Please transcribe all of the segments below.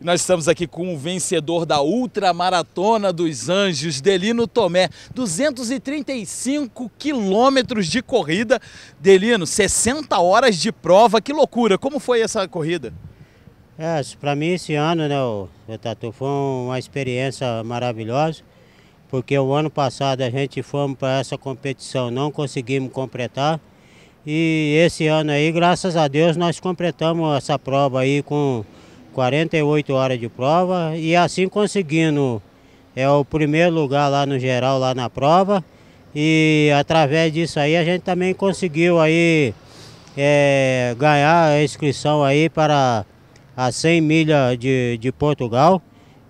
E nós estamos aqui com o vencedor da Ultramaratona dos Anjos, Delino Tomé. 235 quilômetros de corrida. Delino, 60 horas de prova, que loucura. Como foi essa corrida? É, para mim esse ano, né, o, Tatu, foi uma experiência maravilhosa, porque o ano passado a gente fomos para essa competição, não conseguimos completar. E esse ano aí, graças a Deus, nós completamos essa prova aí com 48 horas de prova e assim conseguindo é o primeiro lugar lá no geral lá na prova e através disso aí a gente também conseguiu aí é, ganhar a inscrição aí para a 100 milhas de, de Portugal.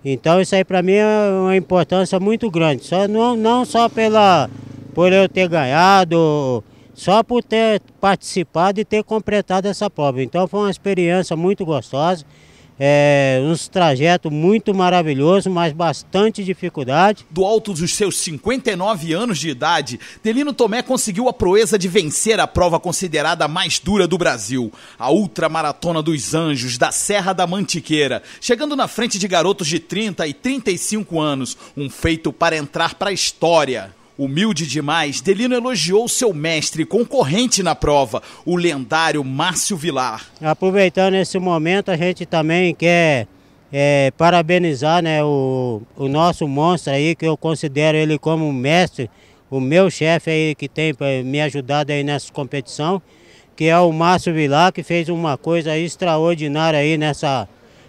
Então isso aí para mim é uma importância muito grande, só, não, não só pela, por eu ter ganhado, só por ter participado e ter completado essa prova. Então foi uma experiência muito gostosa é, uns trajetos muito maravilhosos, mas bastante dificuldade. Do alto dos seus 59 anos de idade, Delino Tomé conseguiu a proeza de vencer a prova considerada a mais dura do Brasil, a Ultramaratona dos Anjos, da Serra da Mantiqueira, chegando na frente de garotos de 30 e 35 anos, um feito para entrar para a história. Humilde demais, Delino elogiou seu mestre concorrente na prova, o lendário Márcio Vilar. Aproveitando esse momento, a gente também quer é, parabenizar né, o, o nosso monstro aí, que eu considero ele como mestre, o meu chefe aí que tem eh, me ajudado aí nessa competição, que é o Márcio Vilar, que fez uma coisa extraordinária aí nessa,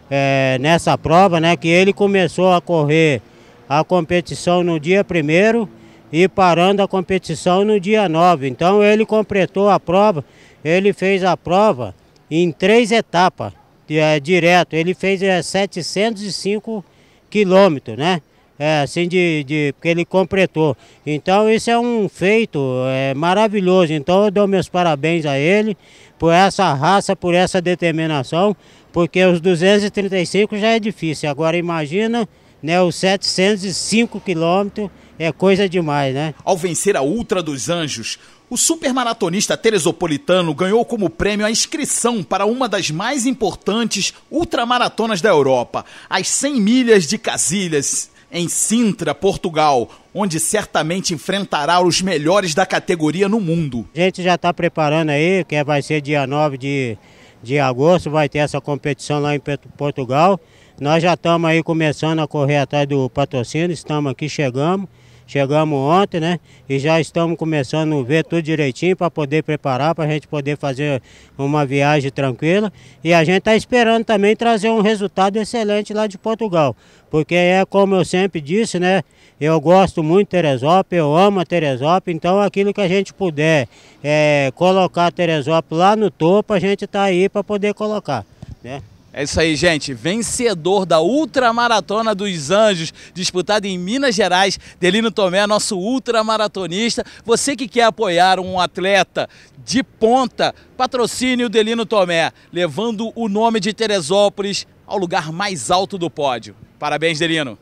é, nessa prova, né? Que ele começou a correr a competição no dia primeiro e parando a competição no dia 9. Então ele completou a prova, ele fez a prova em três etapas, é, direto. Ele fez é, eh, 705 quilômetros, né? É, assim de, de porque ele completou. Então isso é um feito é, maravilhoso. Então eu dou meus parabéns a ele por essa raça, por essa determinação, porque os 235 já é difícil. Agora imagina né, os 705 quilômetros é coisa demais, né? Ao vencer a Ultra dos Anjos, o supermaratonista teresopolitano ganhou como prêmio a inscrição para uma das mais importantes ultramaratonas da Europa, as 100 milhas de Casilhas, em Sintra, Portugal, onde certamente enfrentará os melhores da categoria no mundo. A gente já está preparando aí, que é, vai ser dia 9 de, de agosto, vai ter essa competição lá em Portugal. Nós já estamos aí começando a correr atrás do patrocínio, estamos aqui, chegamos. Chegamos ontem, né? E já estamos começando a ver tudo direitinho para poder preparar, para a gente poder fazer uma viagem tranquila. E a gente está esperando também trazer um resultado excelente lá de Portugal. Porque é como eu sempre disse, né? Eu gosto muito de Teresópolis, eu amo a Teresópolis, então aquilo que a gente puder é, colocar a Teresópolis lá no topo, a gente está aí para poder colocar. Né? É isso aí, gente. Vencedor da Ultramaratona dos Anjos, disputada em Minas Gerais, Delino Tomé, nosso ultramaratonista. Você que quer apoiar um atleta de ponta, patrocine o Delino Tomé, levando o nome de Teresópolis ao lugar mais alto do pódio. Parabéns, Delino.